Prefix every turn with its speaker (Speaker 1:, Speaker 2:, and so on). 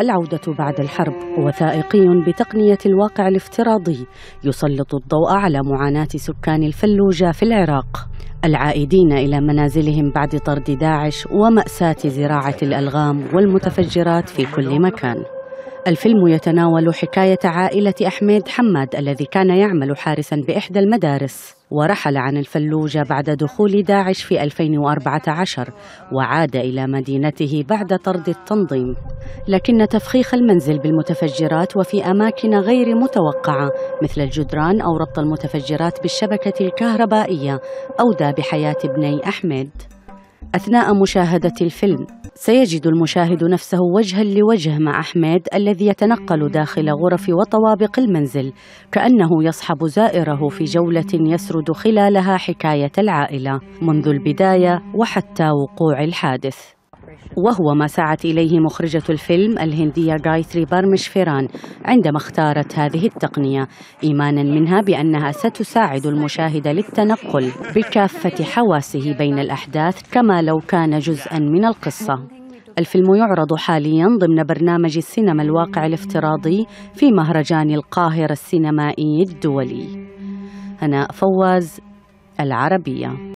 Speaker 1: العودة بعد الحرب وثائقي بتقنية الواقع الافتراضي يسلط الضوء على معاناة سكان الفلوجة في العراق العائدين إلى منازلهم بعد طرد داعش ومأساة زراعة الألغام والمتفجرات في كل مكان الفيلم يتناول حكاية عائلة أحمد حماد الذي كان يعمل حارسا بإحدى المدارس ورحل عن الفلوجة بعد دخول داعش في 2014 وعاد إلى مدينته بعد طرد التنظيم لكن تفخيخ المنزل بالمتفجرات وفي أماكن غير متوقعة مثل الجدران أو ربط المتفجرات بالشبكة الكهربائية أودى بحياة ابني أحمد أثناء مشاهدة الفيلم سيجد المشاهد نفسه وجها لوجه مع أحمد الذي يتنقل داخل غرف وطوابق المنزل كأنه يصحب زائره في جولة يسرد خلالها حكاية العائلة منذ البداية وحتى وقوع الحادث وهو ما سعت إليه مخرجة الفيلم الهندية غايتري بارمش فيران عندما اختارت هذه التقنية إيمانا منها بأنها ستساعد المشاهد للتنقل بكافة حواسه بين الأحداث كما لو كان جزءا من القصة الفيلم يعرض حاليا ضمن برنامج السينما الواقع الافتراضي في مهرجان القاهرة السينمائي الدولي هناء فواز العربية